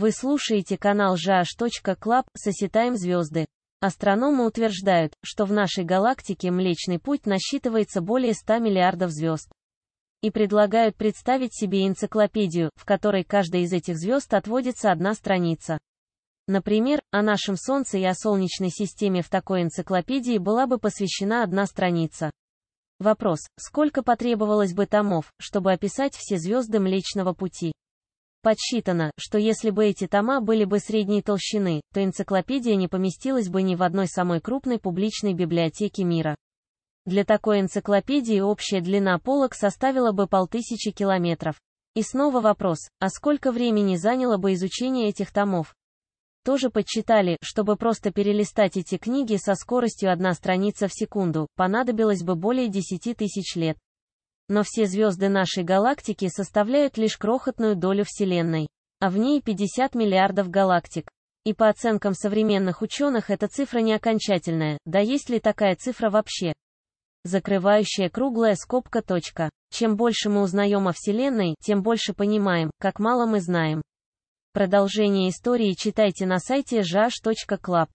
Вы слушаете канал Жаш.Клаб, «Сосетаем звезды. Астрономы утверждают, что в нашей галактике Млечный Путь насчитывается более 100 миллиардов звезд. И предлагают представить себе энциклопедию, в которой каждой из этих звезд отводится одна страница. Например, о нашем Солнце и о Солнечной системе в такой энциклопедии была бы посвящена одна страница. Вопрос, сколько потребовалось бы томов, чтобы описать все звезды Млечного Пути? Подсчитано, что если бы эти тома были бы средней толщины, то энциклопедия не поместилась бы ни в одной самой крупной публичной библиотеке мира. Для такой энциклопедии общая длина полок составила бы полтысячи километров. И снова вопрос, а сколько времени заняло бы изучение этих томов? Тоже подсчитали, чтобы просто перелистать эти книги со скоростью одна страница в секунду, понадобилось бы более 10 тысяч лет. Но все звезды нашей галактики составляют лишь крохотную долю Вселенной, а в ней 50 миллиардов галактик. И по оценкам современных ученых эта цифра не окончательная, да есть ли такая цифра вообще? Закрывающая круглая скобка точка. Чем больше мы узнаем о Вселенной, тем больше понимаем, как мало мы знаем. Продолжение истории читайте на сайте жаж.клаб.